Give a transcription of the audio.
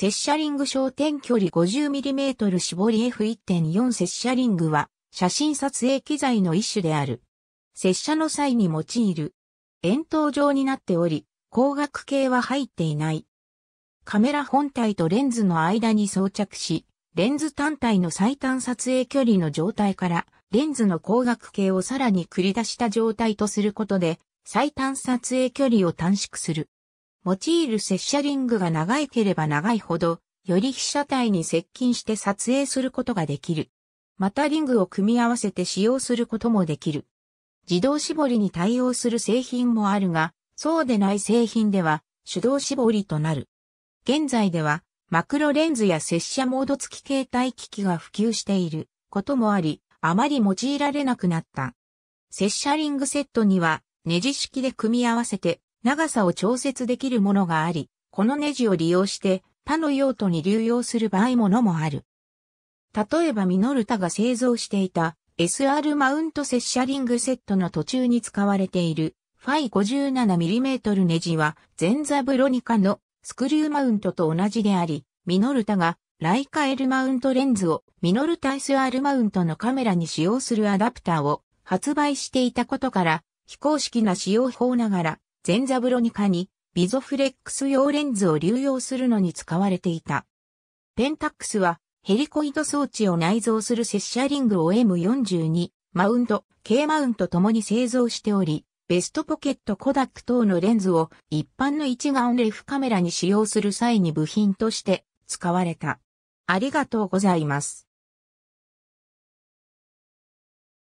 セッシャリング焦点距離 50mm 絞り F1.4 セッシャリングは写真撮影機材の一種である。接写の際に用いる。円筒状になっており、光学系は入っていない。カメラ本体とレンズの間に装着し、レンズ単体の最短撮影距離の状態から、レンズの光学系をさらに繰り出した状態とすることで、最短撮影距離を短縮する。用いる拙写リングが長いければ長いほど、より被写体に接近して撮影することができる。またリングを組み合わせて使用することもできる。自動絞りに対応する製品もあるが、そうでない製品では手動絞りとなる。現在ではマクロレンズや拙写モード付き携帯機器が普及していることもあり、あまり用いられなくなった。拙写リングセットにはネジ式で組み合わせて長さを調節できるものがあり、このネジを利用して他の用途に流用する場合ものもある。例えばミノルタが製造していた SR マウント接車リングセットの途中に使われているファイ 57mm ネジはンザブロニカのスクリューマウントと同じであり、ミノルタがライカ L マウントレンズをミノルタ SR マウントのカメラに使用するアダプターを発売していたことから非公式な使用法ながらンザブロニカにビゾフレックス用レンズを流用するのに使われていた。ペンタックスはヘリコイド装置を内蔵するセッシャリングを M42、マウント、K マウントともに製造しており、ベストポケットコダック等のレンズを一般の一眼レフカメラに使用する際に部品として使われた。ありがとうございます。